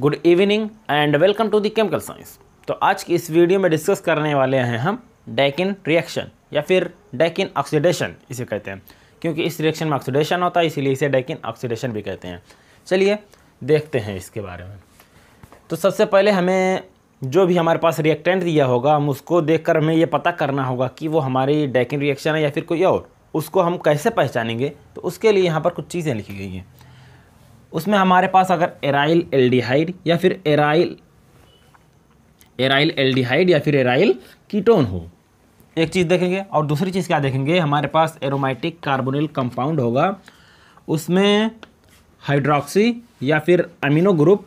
Good evening and welcome to the chemical science तो आज की इस वीडियो में डिस्कस करने वाले हैं हम डैकिन रिएक्शन या फिर डैकिन ऑक्सीडेशन इसे कहते हैं क्योंकि इस रिएक्शन में ऑक्सीडेशन होता है इसीलिए इसे डेकिन ऑक्सीडेशन भी कहते हैं चलिए देखते हैं इसके बारे में तो सबसे पहले हमें जो भी हमारे पास रिएक्टेंट दिया होगा हम उसको कर हमें ये पता करना होगा कि वो हमारी डेकिन रिएक्शन है या फिर कोई और उसको हम कैसे पहचानेंगे तो उसके लिए यहाँ पर कुछ चीज़ें लिखी गई हैं उसमें हमारे पास अगर एराइल एल्डिहाइड या फिर एराइल एराइल एल्डिहाइड या फिर एराइल कीटोन हो एक चीज़ देखेंगे और दूसरी चीज़ क्या देखेंगे हमारे पास एरोमेटिक कार्बोनिल कंपाउंड होगा उसमें हाइड्रोक्सी या फिर अमीनो ग्रुप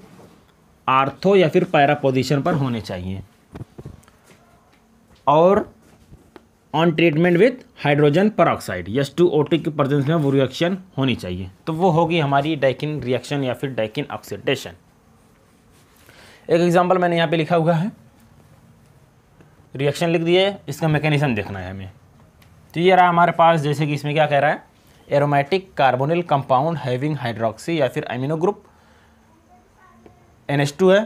आर्थो या फिर पैरा पोजिशन पर होने चाहिए और on treatment with hydrogen peroxide S two O की प्रजेंस में वो रिएक्शन होनी चाहिए तो वो होगी हमारी डाइकिन रिएक्शन या फिर डाइकिन ऑक्सीडेशन एक एग्जाम्पल मैंने यहाँ पे लिखा हुआ है रिएक्शन लिख दिए इसका मैकेनिज्म देखना है हमें तो ये रहा हमारे पास जैसे कि इसमें क्या कह रहा है aromatic carbonyl compound having hydroxy या फिर एमिनो ग्रुप एन है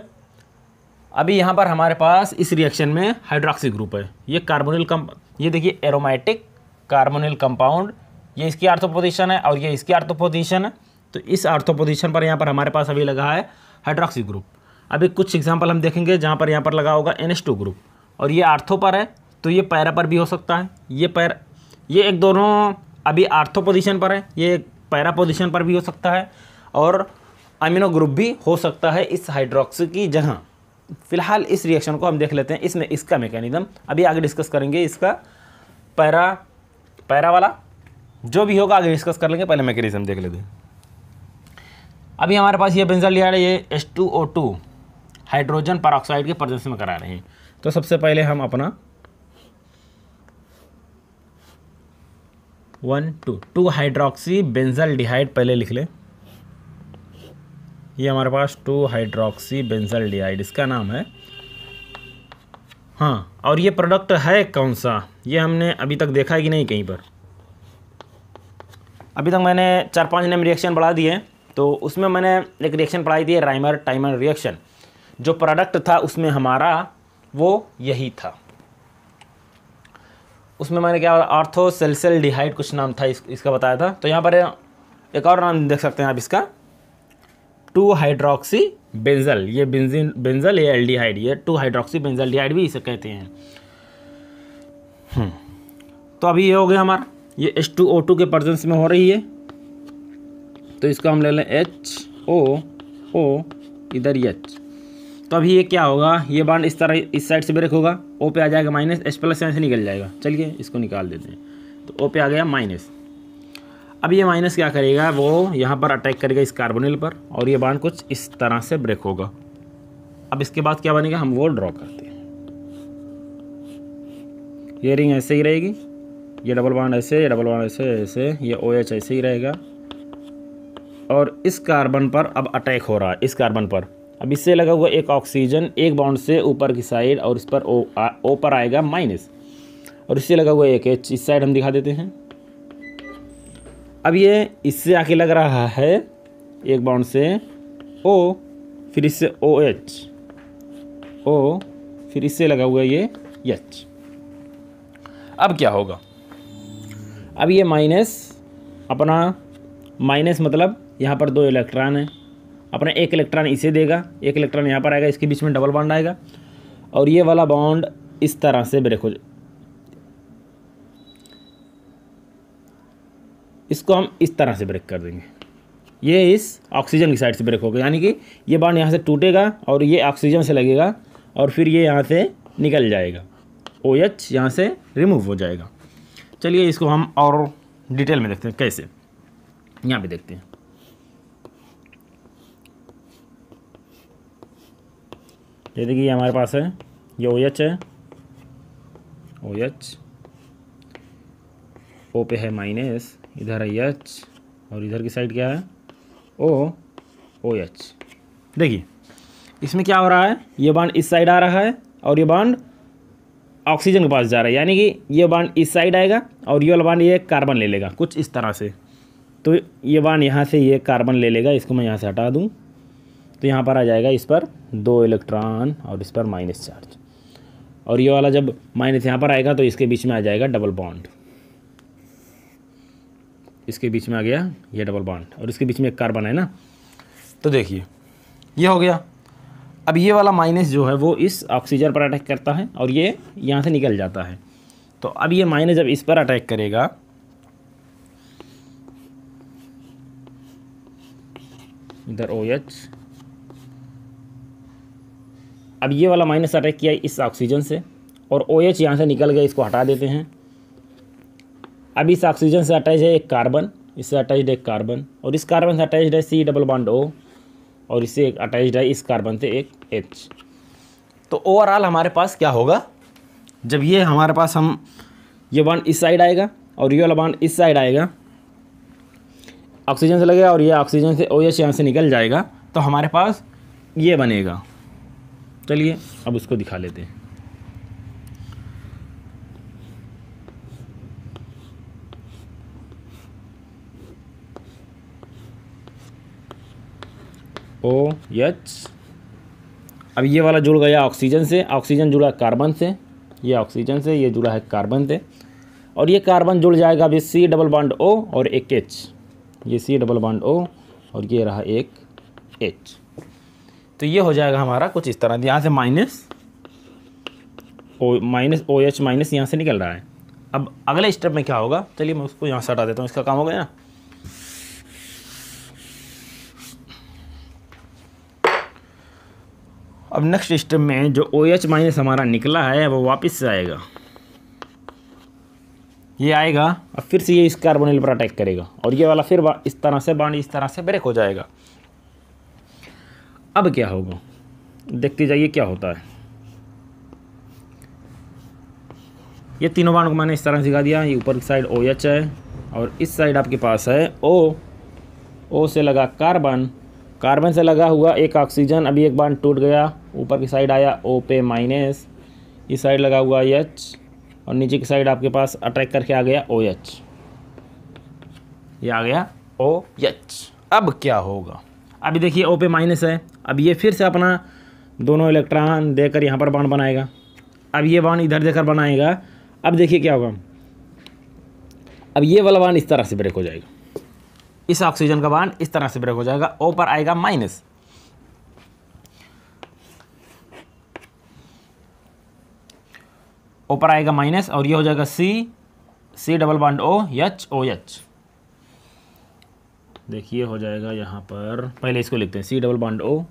अभी यहाँ पर हमारे पास इस रिएक्शन में हाइड्रोक्सी ग्रुप है ये कार्बोनिल कम ये देखिए एरोमेटिक कार्बोनिल कंपाउंड ये इसकी आर्थोपोजिशन है और ये इसकी आर्थोपोजिशन है तो इस आर्थोपोजिशन पर यहाँ पर हमारे पास अभी लगा है हाइड्रॉक्सी ग्रुप अभी कुछ एग्जाम्पल हम देखेंगे जहाँ पर यहाँ पर लगा होगा एन ग्रुप और ये आर्थो पर है तो ये पैरा पर भी हो सकता है ये पैर ये एक दोनों अभी आर्थो पोजिशन पर है ये पैरा पोजिशन पर भी हो सकता है और अमीनो ग्रुप भी हो सकता है इस हाइड्रोक्सी की जगह फिलहाल इस रिएक्शन को हम देख लेते हैं इसमें इसका मैकेनिज्म अभी आगे डिस्कस करेंगे इसका पैरा पैरा वाला जो भी होगा आगे डिस्कस कर लेंगे पहले मैकेनिज्म देख लेते हैं अभी हमारे पास ये बेंजल लिया है ये S two O two hydrogen peroxide के प्रदर्शन में करा रहे हैं तो सबसे पहले हम अपना one two two hydroxy benzaldehyde पहले लिख लें ये हमारे पास टू हाइड्रोक्सी बेंजल डिहाइड इसका नाम है हाँ और ये प्रोडक्ट है कौन सा ये हमने अभी तक देखा है कि नहीं कहीं पर अभी तक मैंने चार पांच नेम रिएक्शन पढ़ा दिए तो उसमें मैंने एक रिएक्शन पढ़ाई थी राइमर टाइमर रिएक्शन जो प्रोडक्ट था उसमें हमारा वो यही था उसमें मैंने क्या आर्थो डिहाइड कुछ नाम था इस, इसका बताया था तो यहाँ पर एक और नाम देख सकते हैं आप इसका टू हाइड्रोक्सी बेंजल ये बेंजिन बेंजल ये एल्डिहाइड ये टू हाइड्रोक्सी डिहाइड भी इसे कहते हैं हम्म। तो अभी ये हो गया हमारा ये एच टू ओ टू के प्रजेंस में हो रही है तो इसको हम ले लें एच ओ ओ इधर एच तो अभी ये क्या होगा ये बाड इस तरह इस साइड से ब्रेक होगा ओ पे आ जाएगा माइनस एच प्लस यहाँ से निकल जाएगा चलिए इसको निकाल देते हैं तो ओ पे आ गया माइनस अब ये माइनस क्या करेगा वो यहाँ पर अटैक करेगा इस कार्बोनिल पर और ये बांड कुछ इस तरह से ब्रेक होगा अब इसके बाद क्या बनेगा हम वो ड्रॉ करते हैं ये रिंग ऐसे ही रहेगी ये डबल बाड ऐसे ये डबल बाड ऐसे ऐसे ये ओ OH एच ऐसे ही रहेगा और इस कार्बन पर अब अटैक हो रहा है इस कार्बन पर अब इससे लगा हुआ एक ऑक्सीजन एक बाउंड से ऊपर की साइड और इस पर ओ ओ पर आएगा माइनस और इससे लगा हुआ एक एच इस साइड हम दिखा देते हैं अब ये इससे आके लग रहा है एक बाउंड से ओ फिर इससे ओ एच ओ फिर इससे लगा हुआ ये एच अब क्या होगा अब ये माइनस अपना माइनस मतलब यहाँ पर दो इलेक्ट्रॉन है अपना एक इलेक्ट्रॉन इसे देगा एक इलेक्ट्रॉन यहाँ पर आएगा इसके बीच में डबल बॉन्ड आएगा और ये वाला बॉन्ड इस तरह से ब्रेक हो जाए इसको हम इस तरह से ब्रेक कर देंगे ये इस ऑक्सीजन की साइड से ब्रेक होगा यानी कि ये बाढ़ यहाँ से टूटेगा और ये ऑक्सीजन से लगेगा और फिर ये यहाँ से निकल जाएगा ओ एच यहाँ से रिमूव हो जाएगा चलिए इसको हम और डिटेल में देखते हैं कैसे यहाँ पे देखते हैं ये देखिए हमारे पास है ये ओ एच है ओ एच ओ पे है माइनस इधर है एच और इधर की साइड क्या है ओ ओ एच देखिए इसमें क्या हो रहा है ये बांड इस साइड आ रहा है और ये बांड ऑक्सीजन के पास जा रहा है यानी कि ये बांड इस साइड आएगा और ये वाला बांड ये कार्बन ले लेगा कुछ इस तरह से तो ये बांड यहाँ से ये कार्बन ले लेगा इसको मैं यहाँ से हटा दूँ तो यहाँ पर आ जाएगा इस पर दो इलेक्ट्रॉन और इस पर माइनस चार्ज और ये वाला जब माइनस यहाँ पर आएगा तो इसके बीच में आ जाएगा डबल बॉन्ड इसके बीच में आ गया ये डबल बॉन्ड और इसके बीच में एक कार्बन है ना तो देखिए ये हो गया अब ये वाला माइनस जो है वो इस ऑक्सीजन पर अटैक करता है और ये यहाँ से निकल जाता है तो अब ये माइनस जब इस पर अटैक करेगा इधर ओ एच अब ये वाला माइनस अटैक किया इस ऑक्सीजन से और ओ एच यहाँ से निकल गया इसको हटा देते हैं अब इस ऑक्सीजन से अटैच है एक कार्बन इससे अटैच्ड है कार्बन और इस कार्बन से अटैच्ड है सी डबल बॉन्ड ओ और इससे एक अटैच्ड है इस कार्बन से एक एच तो ओवरऑल हमारे पास क्या होगा जब ये हमारे पास हम ये बॉन्ड इस साइड आएगा और ये वाला बॉन्ड इस साइड आएगा ऑक्सीजन से लगेगा और ये ऑक्सीजन से ओ एच यहाँ से निकल जाएगा तो हमारे पास ये बनेगा चलिए अब उसको दिखा लेते हैं ओ एच अब ये वाला जुड़ गया ऑक्सीजन से ऑक्सीजन जुड़ा कार्बन से ये ऑक्सीजन से ये जुड़ा है कार्बन से और ये कार्बन जुड़ जाएगा अभी सी डबल बॉन्ड ओ और एक एच ये सी डबल बॉन्ड ओ और ये रहा एक एच तो ये हो जाएगा हमारा कुछ इस तरह यहाँ से minus O minus O H minus यहाँ से निकल रहा है अब अगले स्टेप में क्या होगा चलिए मैं उसको यहाँ से हटा देता हूँ इसका काम हो गया ना अब नेक्स्ट स्टेप में जो ओ एच माइनस हमारा निकला है वो वापस से आएगा ये आएगा और फिर से ये इस कार्बोनिल पर अटैक करेगा और ये वाला फिर इस तरह से बाड इस तरह से ब्रेक हो जाएगा अब क्या होगा देखते जाइए क्या होता है ये तीनों बाणों को मैंने इस तरह सिखा दिया ये ऊपर की साइड ओ एच है और इस साइड आपके पास है ओ ओ से लगा कार्बन कार्बन से लगा हुआ एक ऑक्सीजन अभी एक बार टूट गया ऊपर की साइड आया ओ पे माइनस इस साइड लगा हुआ एच और नीचे की साइड आपके पास अट्रैक्ट करके आ गया ओ एच ये आ गया ओ एच अब क्या होगा अभी देखिए ओ पे माइनस है अब ये फिर से अपना दोनों इलेक्ट्रॉन देकर यहाँ पर बाण बनाएगा अब ये बाण इधर देकर बनाएगा अब देखिए क्या होगा अब ये वाला बाण इस तरह से ब्रेक हो जाएगा इस ऑक्सीजन का बांध इस तरह से ब्रेक हो जाएगा ओ पर आएगा माइनस ओ पर आएगा माइनस और ये हो जाएगा C C double bond O H O H देखिए हो जाएगा यहां पर पहले इसको लिखते हैं सी डबल बांड ओ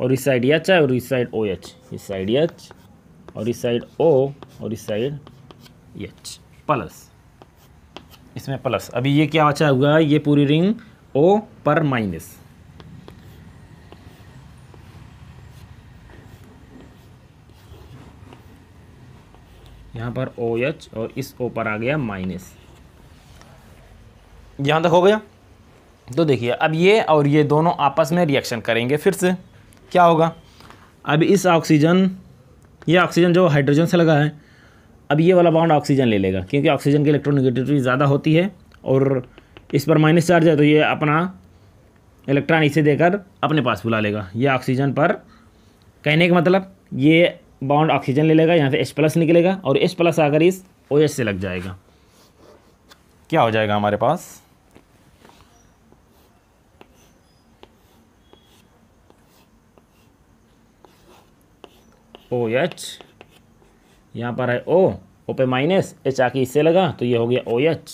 और इस साइड एच है और इस साइड ओ एच इस साइड एच और इस साइड ओ और इस साइड एच प्लस इसमें प्लस अभी ये क्या बचा हुआ है ये पूरी रिंग ओ पर माइनस यहाँ पर ओ एच और इस ओ पर आ गया माइनस यहाँ तक हो गया तो देखिए अब ये और ये दोनों आपस में रिएक्शन करेंगे फिर से क्या होगा अब इस ऑक्सीजन ये ऑक्सीजन जो हाइड्रोजन से लगा है अब ये वाला बाउंड ऑक्सीजन ले लेगा क्योंकि ऑक्सीजन की इलेक्ट्रोनिगेटिविटी ज़्यादा होती है और इस पर माइनस चार्ज है तो ये अपना इलेक्ट्रॉन इसे देकर अपने पास बुला लेगा ये ऑक्सीजन पर कहने का मतलब ये बाउंड ऑक्सीजन ले लेगा यहाँ से एच प्लस निकलेगा और एच प्लस आकर इस ओ एच से लग जाएगा क्या हो जाएगा हमारे पास ओ एच यहाँ पर है ओ ओ पे माइनस एच आके इससे लगा तो ये हो गया ओ एच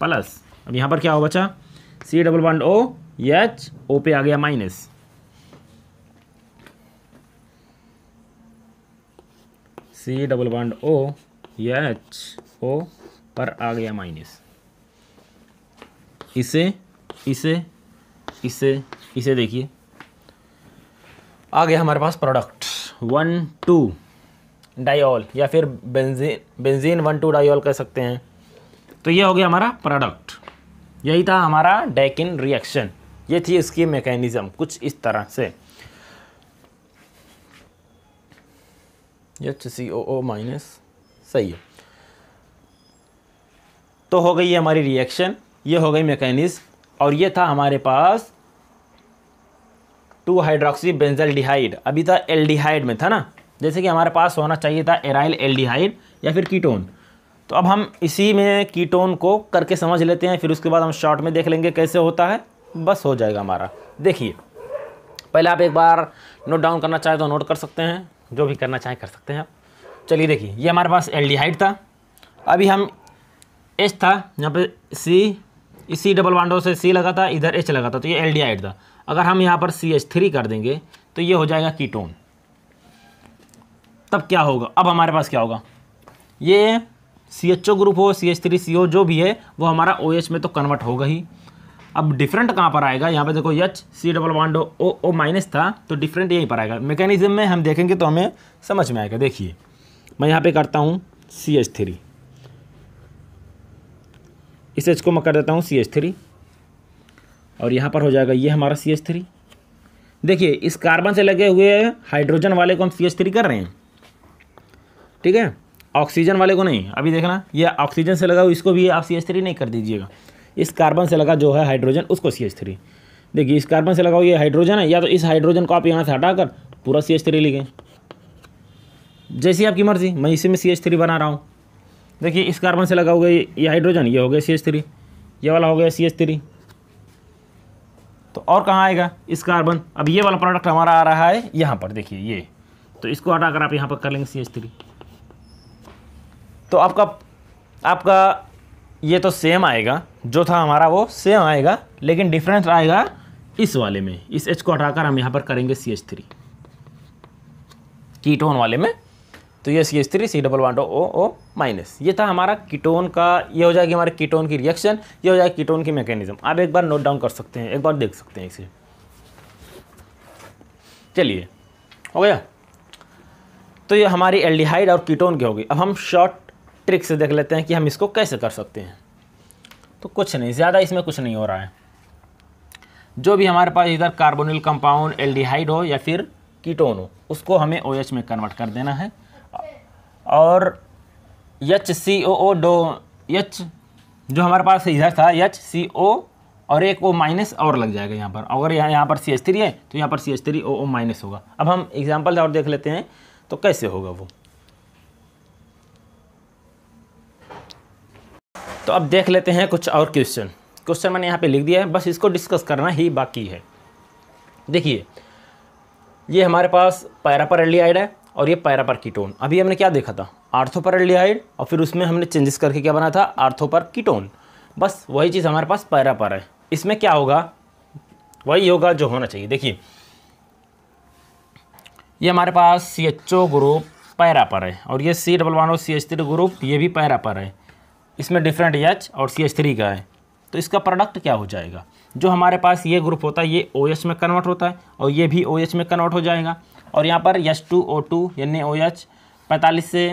प्लस अब यहाँ पर क्या हो बचा C double one O H O पे आ गया minus C double bond O H O पर आ गया माइनस इसे इसे इसे इसे देखिए आ गया हमारे पास प्रोडक्ट वन टू डायोल या फिर benzene benzene one two diol कह सकते हैं तो ये हो गया हमारा प्रोडक्ट यही था हमारा डैकिन रिएक्शन ये थी इसकी मैकेनिज़्म कुछ इस तरह से H C O O minus सही है तो हो गई ये हमारी रिएक्शन ये हो गई मैकेनिज़्म और ये था हमारे पास टू हाइड्रोक्सी बेंजल डिहाइड अभी था एल्डिहाइड में था ना जैसे कि हमारे पास होना चाहिए था एराइल एल्डिहाइड या फिर कीटोन तो अब हम इसी में कीटोन को करके समझ लेते हैं फिर उसके बाद हम शॉर्ट में देख लेंगे कैसे होता है बस हो जाएगा हमारा देखिए पहले आप एक बार नोट डाउन करना चाहें तो नोट कर सकते हैं जो भी करना चाहें कर सकते हैं आप चलिए देखिए ये हमारे पास एल था अभी हम एच था यहाँ पे सी इसी डबल वांडो से सी लगा था इधर एच लगा था तो ये एल था अगर हम यहाँ पर सी एच थ्री कर देंगे तो ये हो जाएगा कीटोन तब क्या होगा अब हमारे पास क्या होगा ये सी एच ओ ग्रुप हो सी एच थ्री सी ओ जो भी है वो हमारा ओ एच में तो कन्वर्ट होगा ही अब डिफरेंट कहाँ पर आएगा यहाँ पे देखो H C double one O O minus था तो डिफरेंट यहीं पर आएगा मैकेनिज्म में हम देखेंगे तो हमें समझ में आएगा देखिए मैं यहाँ पे करता हूँ सी एच थ्री इस एच को मैं कर देता हूँ सी एच थ्री और यहाँ पर हो जाएगा ये हमारा सी एच थ्री देखिए इस कार्बन से लगे हुए हाइड्रोजन वाले को हम सी एच थ्री कर रहे हैं ठीक है ऑक्सीजन वाले को नहीं अभी देखना ये ऑक्सीजन से लगा हुआ इसको भी आप सी एच थ्री नहीं कर दीजिएगा इस कार्बन से लगा जो है हाइड्रोजन उसको सी एच थ्री देखिए इस कार्बन से लगा हुआ ये हाइड्रोजन है या तो इस हाइड्रोजन को आप यहाँ से हटाकर पूरा सी एच थ्री लिखें जैसी आपकी मर्ज़ी मैं इसी में सी एच थ्री बना रहा हूँ देखिए इस कार्बन से लगा हुआ ये हाइड्रोजन ये हो गया सी एच थ्री ये वाला हो गया सी एच थ्री तो और कहाँ आएगा इस कार्बन अब ये वाला प्रोडक्ट हमारा आ रहा है यहाँ पर देखिए ये तो इसको कर आप यहाँ पर कर लेंगे सी एच थ्री तो आपका आपका ये तो सेम आएगा जो था हमारा वो सेम आएगा लेकिन डिफरेंस आएगा इस वाले में इस एच को हटाकर हम यहाँ पर करेंगे सी एच थ्री कीटोन वाले में तो ये C H three C double one O O minus ये था हमारा कीटोन का ये हो जाएगी हमारे कीटोन की रिएक्शन ये हो जाएगी कीटोन की मैकेनिज्म आप एक बार नोट डाउन कर सकते हैं एक बार देख सकते हैं इसे चलिए हो गया तो ये हमारी एल्डिहाइड और कीटोन की होगी अब हम शॉर्ट ट्रिक्स देख लेते हैं कि हम इसको कैसे कर सकते हैं तो कुछ नहीं ज़्यादा इसमें कुछ नहीं हो रहा है जो भी हमारे पास इधर कार्बोनिल कंपाउंड एल्डिहाइड हो या फिर कीटोन हो उसको हमें ओ OH में कन्वर्ट कर देना है और एच सी ओ ओ डो एच जो हमारे पास इधर था एच सी ओ और एक ओ माइनस और लग जाएगा यहाँ पर अगर यहाँ यहाँ पर सी एच थ्री है तो यहाँ पर C H three O O minus होगा अब हम एग्जाम्पल और देख लेते हैं तो कैसे होगा वो तो अब देख लेते हैं कुछ और क्वेश्चन क्वेश्चन मैंने यहाँ पे लिख दिया है बस इसको डिस्कस करना ही बाकी है देखिए ये हमारे पास पैरापरेलियाइड है और ये पैरापर कीटोन अभी हमने क्या देखा था आर्थोपरेलियाइड और फिर उसमें हमने चेंजेस करके क्या बना था आर्थोपर कीटोन बस वही चीज़ हमारे पास पैरापर है इसमें क्या होगा वही होगा जो होना चाहिए देखिए ये हमारे पास सी एच ओ ग्रुप पैरापर है और ये सी डबल वन और सी एच ग्रुप ये भी पैरापर है इसमें डिफरेंट एच और सी एच थ्री का है तो इसका प्रोडक्ट क्या हो जाएगा जो हमारे पास ये ग्रुप होता है ये ओ OH में कन्वर्ट होता है और ये भी ओ OH में कन्वर्ट हो जाएगा और यहाँ पर एच टू ओ टू यानी ओ एच पैंतालीस से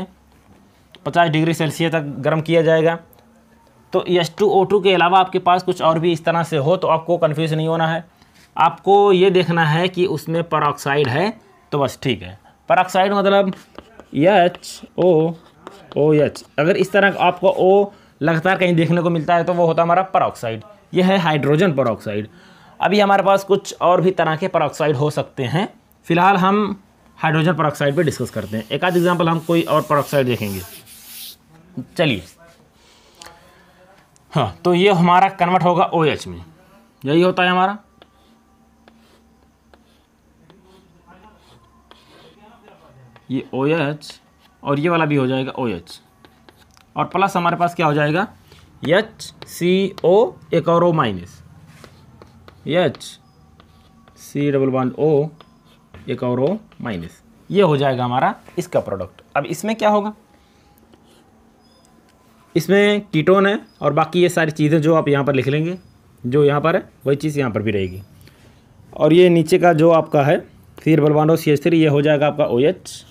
पचास डिग्री सेल्सियस तक गर्म किया जाएगा तो एच टू ओ टू के अलावा आपके पास कुछ और भी इस तरह से हो तो आपको कन्फ्यूज़ नहीं होना है आपको ये देखना है कि उसमें पर है तो बस ठीक है पर मतलब H O O oh, H अगर इस तरह आपको ओ लगातार कहीं देखने को मिलता है तो वो होता है हमारा परऑक्साइड ये है हाइड्रोजन परऑक्साइड अभी हमारे पास कुछ और भी तरह के परऑक्साइड हो सकते हैं फिलहाल हम हाइड्रोजन परऑक्साइड पे डिस्कस करते हैं एक आध एग्जाम्पल हम कोई और परऑक्साइड देखेंगे चलिए हाँ तो ये हमारा कन्वर्ट होगा ओ OH में यही होता है हमारा ये ओ OH और ये वाला भी हो जाएगा ओ OH और प्लस हमारे पास क्या हो जाएगा एच सी ओ एक और O minus H C double one O एक और ओ माइनस ये हो जाएगा हमारा इसका प्रोडक्ट अब इसमें क्या होगा इसमें कीटोन है और बाकी ये सारी चीज़ें जो आप यहाँ पर लिख लेंगे जो यहाँ पर है वही चीज़ यहाँ पर भी रहेगी और ये नीचे का जो आपका है C double one O C H three ये हो जाएगा आपका ओ OH, एच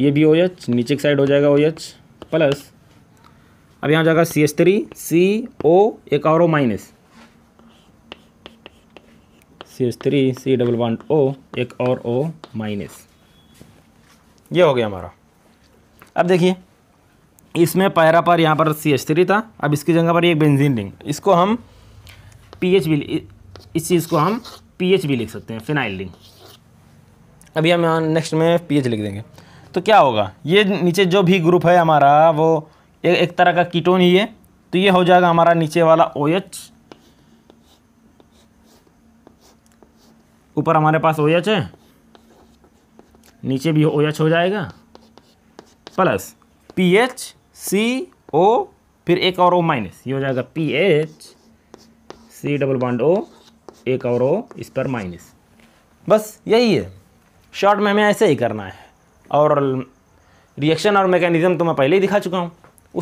ये भी ओ एच नीचे की साइड हो जाएगा ओ एच प्लस अब यहाँ हो जाएगा सी एच थ्री सी ओ एक और O minus C H three C double one O एक और ओ माइनस ये हो गया हमारा अब देखिए इसमें पैरा पर यहाँ पर सी एच थ्री था अब इसकी जगह पर एक बेंजीन रिंग इसको हम पी एच भी इस चीज़ को हम पी एच भी लिख सकते हैं फिनाइल रिंग अभी हम यहाँ नेक्स्ट में पी एच लिख देंगे तो क्या होगा ये नीचे जो भी ग्रुप है हमारा वो ए, एक तरह का कीटोन ही है तो ये हो जाएगा हमारा नीचे वाला ओ OH ऊपर हमारे पास ओ OH है नीचे भी ओ OH हो जाएगा plus P H C O फिर एक और ओ माइनस ये हो जाएगा P H C double bond O एक और ओ इस पर माइनस बस यही है शॉर्ट में हमें ऐसे ही करना है और रिएक्शन और मैकेनिज़्म तो मैं पहले ही दिखा चुका हूँ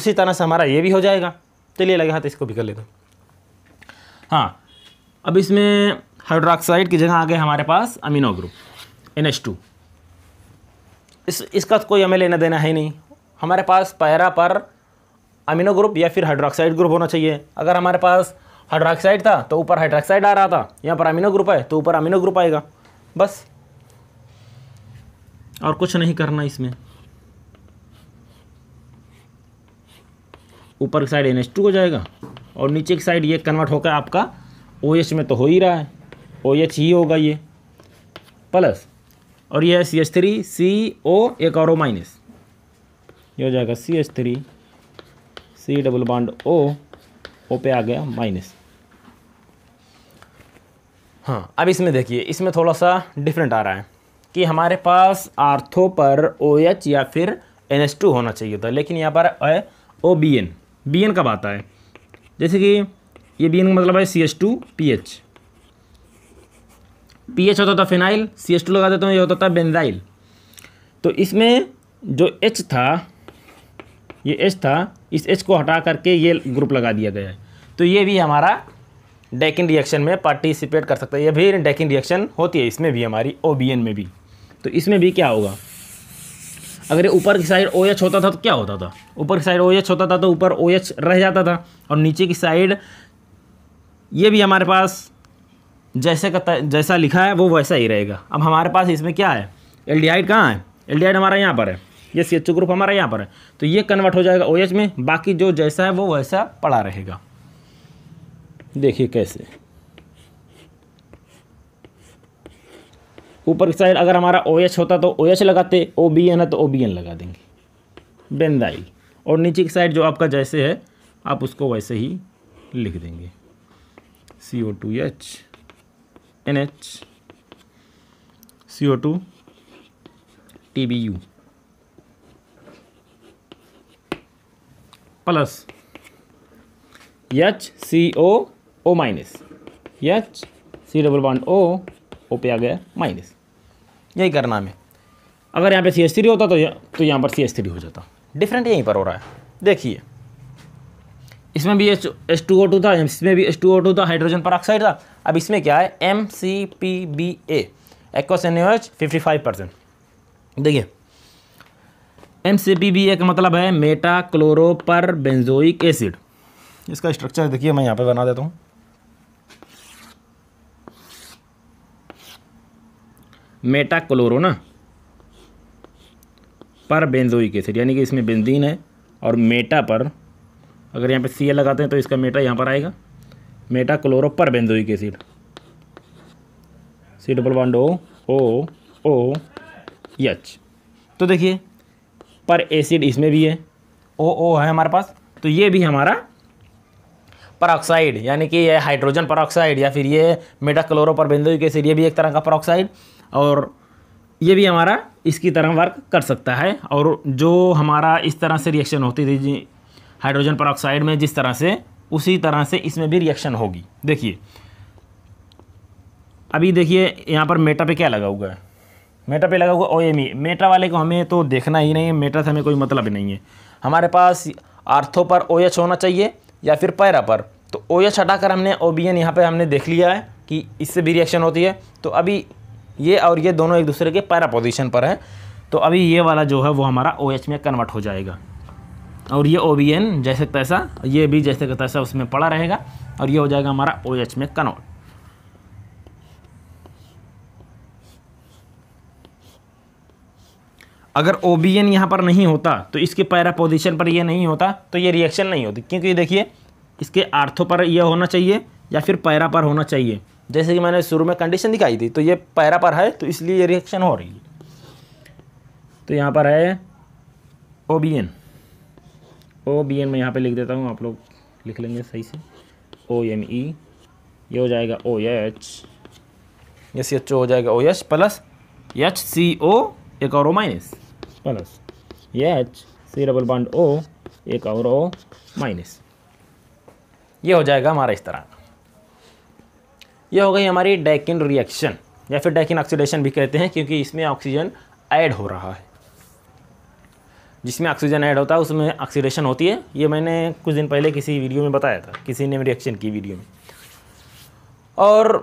उसी तरह से हमारा ये भी हो जाएगा चलिए लगे हाथ इसको भी कर लेते हाँ अब इसमें हाइड्रोक्साइड की जगह आ गए हमारे पास amino group N H two इस इसका तो कोई हमें लेना देना है नहीं हमारे पास पैरा पर अमीनो ग्रुप या फिर हाइड्रोक्साइड ग्रुप होना चाहिए अगर हमारे पास हाइड्रोक्साइड था तो ऊपर हाइड्रोक्साइड आ रहा था यहाँ पर अमीनो ग्रुप है तो ऊपर अमीनो ग्रुप आएगा बस और कुछ नहीं करना इसमें ऊपर की साइड एन हो जाएगा और नीचे की साइड ये कन्वर्ट होकर आपका ओ OH में तो हो ही रहा है ओ OH ही होगा ये प्लस और ये है सी एच थ्री सी ओ एक और ओ माइनस ये हो जाएगा C H three C double bond O O पे आ गया माइनस हाँ अब इसमें देखिए इसमें थोड़ा सा डिफरेंट आ रहा है कि हमारे पास आर्थो पर ओ OH या फिर एन होना चाहिए था लेकिन यहाँ पर O B N B N कब आता है जैसे कि ये बी एन का मतलब है C H two P H P H होता था फिनाइल सी एस टू लगा देते हैं ये होता था बेंजाइल तो इसमें जो एच था ये एच था इस एच को हटा करके ये ग्रुप लगा दिया गया है तो ये भी हमारा डेकिन रिएक्शन में पार्टिसिपेट कर सकता है ये भी डेकिन रिएक्शन होती है इसमें भी हमारी ओ बी एन में भी तो इसमें भी क्या होगा अगर ये ऊपर की साइड ओ एच होता था तो क्या होता था ऊपर की साइड ओ एच होता था तो ऊपर ओ एच रह जाता था और नीचे की साइड ये भी हमारे पास जैसे का जैसा लिखा है वो वैसा ही रहेगा अब हमारे पास इसमें क्या है एल डी आइड कहाँ है एल डी आइड हमारा यहाँ पर है ये सी एच ग्रुप हमारा यहाँ पर है तो ये कन्वर्ट हो जाएगा ओ OH में बाकी जो जैसा है वो वैसा पड़ा रहेगा देखिए कैसे ऊपर की साइड अगर हमारा ओ OH होता तो ओ OH लगाते ओ बी एन है तो ओ बी एन लगा देंगे बेंदाइल और नीचे की साइड जो आपका जैसे है आप उसको वैसे ही लिख देंगे C O two H N H C O two T B U plus H C O O minus H C double one O O पे आ गया माइनस यही करना हमें अगर यहाँ पे सी एस थ्री होता तो यह, तो यहाँ पर सी एस थ्री हो जाता डिफरेंट यहीं पर हो रहा है देखिए इसमें भी H S two O two था इसमें भी एस टू ओ टू था हाइड्रोजन परऑक्साइड था अब इसमें क्या है M C P B aqueous N H fifty five percent देखिए M C P B A का मतलब है meta chloro per benzoic acid इसका स्ट्रक्चर देखिए मैं यहाँ पे बना देता हूँ मेटाक्लोरोना पर बेंजोइक एसिड यानी कि इसमें बेंजीन है और मेटा पर अगर यहाँ पे सी लगाते हैं तो इसका मेटा यहाँ पर आएगा meta chloro per benzoic acid C double one O O O H तो देखिए पर एसिड इसमें भी है ओ ओ है हमारे पास तो ये भी हमारा परऑक्साइड यानी कि ये हाइड्रोजन परऑक्साइड या फिर ये meta chloro per benzoic acid ये भी एक तरह का परऑक्साइड और ये भी हमारा इसकी तरह वर्क कर सकता है और जो हमारा इस तरह से रिएक्शन होती थी हाइड्रोजन पर में जिस तरह से उसी तरह से इसमें भी रिएक्शन होगी देखिए अभी देखिए यहाँ पर मेटा पे क्या लगा हुआ है मेटा पे लगा हुआ ओ एम ई मेटा वाले को हमें तो देखना ही नहीं है मेटा से हमें कोई मतलब ही नहीं है हमारे पास आर्थों पर ओ होना चाहिए या फिर पैरा पर तो ओ एच हटाकर हमने ओ बी एन यहाँ पर हमने देख लिया है कि इससे भी रिएक्शन होती है तो अभी ये और ये दोनों एक दूसरे के पैरा पोजिशन पर है तो अभी ये वाला जो है वो हमारा ओ OH में कन्वर्ट हो जाएगा और ये ओ जैसे तैसा ये भी जैसे का तैसा उसमें पड़ा रहेगा और ये हो जाएगा हमारा ओ OH में कन्वर्ट अगर ओ बी एन यहाँ पर नहीं होता तो इसके पैरा पोजीशन पर ये नहीं होता तो ये रिएक्शन नहीं होती क्योंकि देखिए इसके आर्थों पर यह होना चाहिए या फिर पैरा पर होना चाहिए जैसे कि मैंने शुरू में कंडीशन दिखाई थी तो ये पैरा पर है तो इसलिए ये रिएक्शन हो रही है तो यहाँ पर है O B N O B N मैं यहाँ पे लिख देता हूँ आप लोग लिख लेंगे सही से ओ एम ई ये हो जाएगा ओ एच ये सी एच ओ हो जाएगा O H plus H C O एक और O minus plus H C double bond O एक और ओ माइनस ये हो जाएगा हमारा इस तरह का यह हो गई हमारी डैकिन रिएक्शन या फिर डैकिन ऑक्सीडेशन भी कहते हैं क्योंकि इसमें ऑक्सीजन ऐड हो रहा है जिसमें ऑक्सीजन ऐड होता है उसमें ऑक्सीडेशन होती है ये मैंने कुछ दिन पहले किसी वीडियो में बताया था किसी ने रिएक्शन की वीडियो में और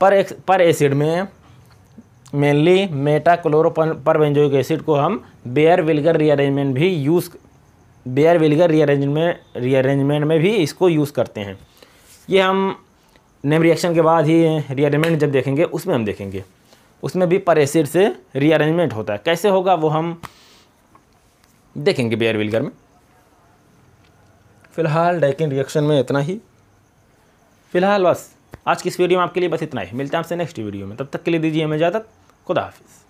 पर एक, पर एसिड में मेनली मेटा क्लोरोपन पर बेंजोइक एसिड को हम बेयर विलगर रीअरेंजमेंट भी use Baeyer Villiger rearrangement rearrangement में भी इसको यूज़ करते हैं ये हम नेम रिएक्शन के बाद ही रीअरेंजमेंट जब देखेंगे उसमें हम देखेंगे उसमें भी पर एसिड से रीअरेंजमेंट होता है कैसे होगा वो हम देखेंगे बेयर विलगर में फ़िलहाल डाइकिन रिएक्शन में इतना ही फ़िलहाल बस आज की इस वीडियो में आपके लिए बस इतना ही मिलता है आपसे नेक्स्ट वीडियो में तब तक के लिए दीजिए हमें इजाज़त खुदा हाफिज़